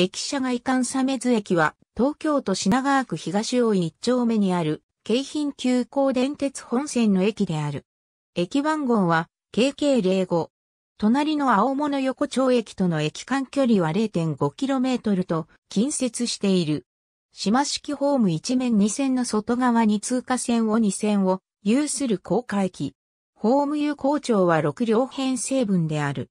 駅舎外サメズ駅は、東京都品川区東大井一丁目にある、京浜急行電鉄本線の駅である。駅番号は、KK05。隣の青物横丁駅との駅間距離は 0.5km と近接している。島式ホーム一面二線の外側に通過線を二線を有する高架駅。ホーム有効長は6両編成分である。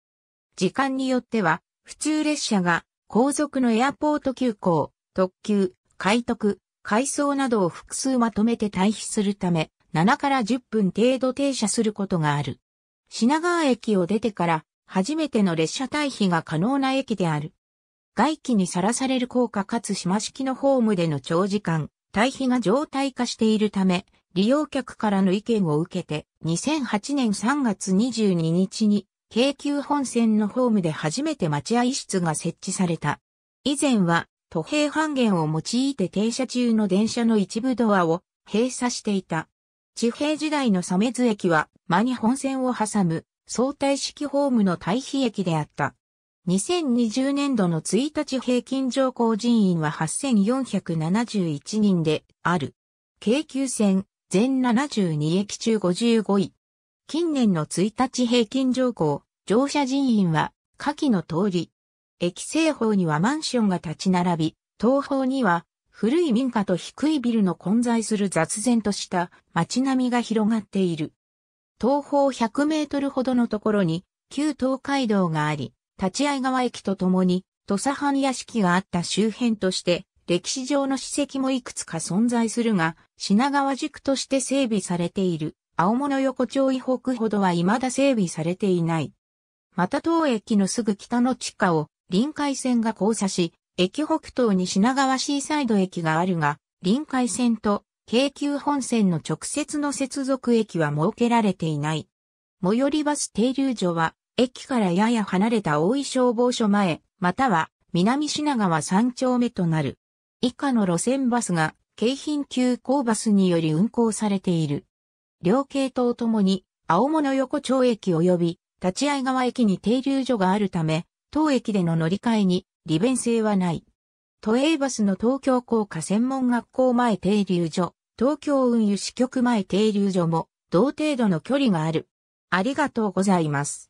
時間によっては、普通列車が後続のエアポート急行、特急、快特、回送などを複数まとめて退避するため、7から10分程度停車することがある。品川駅を出てから初めての列車退避が可能な駅である。外気にさらされる効果かつ島式のホームでの長時間、退避が常態化しているため、利用客からの意見を受けて、2008年3月22日に京急本線のホームで初めて待合室が設置された。以前は、都平半減を用いて停車中の電車の一部ドアを閉鎖していた。地平時代のサメズ駅は、間に本線を挟む相対式ホームの対比駅であった。2020年度の1日平均乗降人員は8471人である。京急線全72駅中55位。近年の1日平均乗降乗車人員は下記の通り。駅西方にはマンションが立ち並び、東方には古い民家と低いビルの混在する雑然とした街並みが広がっている。東方100メートルほどのところに旧東海道があり、立会川駅とともに土佐藩屋敷があった周辺として歴史上の史跡もいくつか存在するが、品川宿として整備されている青物横丁以北ほどは未だ整備されていない。また当駅のすぐ北の地下を臨海線が交差し、駅北東に品川シーサイド駅があるが、臨海線と京急本線の直接の接続駅は設けられていない。最寄りバス停留所は、駅からやや離れた大井消防署前、または南品川三丁目となる。以下の路線バスが、京浜急行バスにより運行されている。両系統ともに、青物横丁駅及び立会川駅に停留所があるため、当駅での乗り換えに利便性はない。都営バスの東京工科専門学校前停留所、東京運輸支局前停留所も同程度の距離がある。ありがとうございます。